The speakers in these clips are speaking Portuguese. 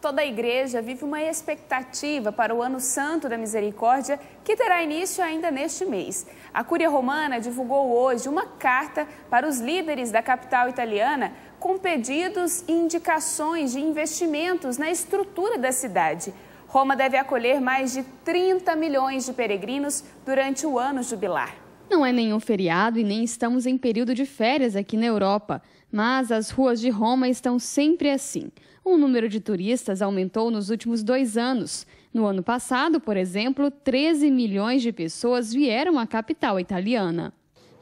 Toda a igreja vive uma expectativa para o Ano Santo da Misericórdia, que terá início ainda neste mês. A Cúria Romana divulgou hoje uma carta para os líderes da capital italiana com pedidos e indicações de investimentos na estrutura da cidade. Roma deve acolher mais de 30 milhões de peregrinos durante o ano jubilar. Não é nenhum feriado e nem estamos em período de férias aqui na Europa, mas as ruas de Roma estão sempre assim. O número de turistas aumentou nos últimos dois anos. No ano passado, por exemplo, 13 milhões de pessoas vieram à capital italiana.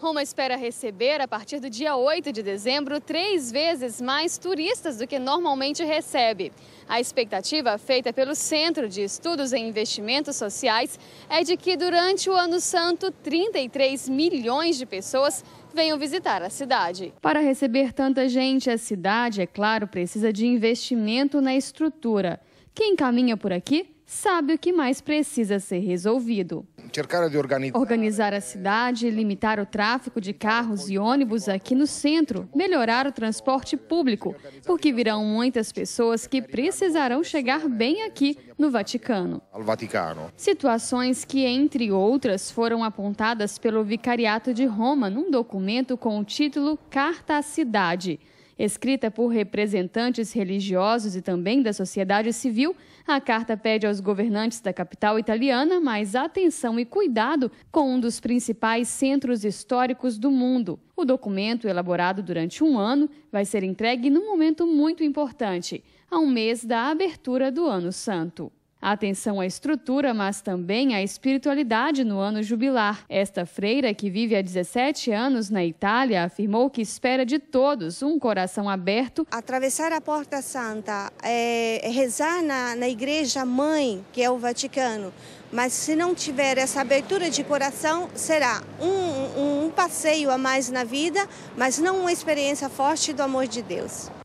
Roma espera receber, a partir do dia 8 de dezembro, três vezes mais turistas do que normalmente recebe. A expectativa feita pelo Centro de Estudos em Investimentos Sociais é de que, durante o Ano Santo, 33 milhões de pessoas venham visitar a cidade. Para receber tanta gente, a cidade, é claro, precisa de investimento na estrutura. Quem caminha por aqui sabe o que mais precisa ser resolvido cercare di organizzare. a cidade, limitar o tráfego de carros e ônibus aqui no centro, melhorar o transporte público, porque virão muitas pessoas que precisarão chegar bem aqui no Vaticano. Al Vaticano. Situações que, entre outras, foram apontadas pelo Vicariato de Roma num documento com o título Carta à Cidade. Escrita por representantes religiosos e também da sociedade civil, a carta pede aos governantes da capital italiana mais atenção e cuidado com um dos principais centros históricos do mundo. O documento, elaborado durante um ano, vai ser entregue num momento muito importante, a um mês da abertura do Ano Santo. A atenção à estrutura, mas também à espiritualidade no ano jubilar. Esta freira, que vive há 17 anos na Itália, afirmou que espera de todos um coração aberto. Atravessar a Porta Santa, é, rezar na, na Igreja Mãe, que é o Vaticano, mas se não tiver essa abertura de coração, será um, um, um, passeio a mais na vida, mas não uma experiência forte do amor de Deus.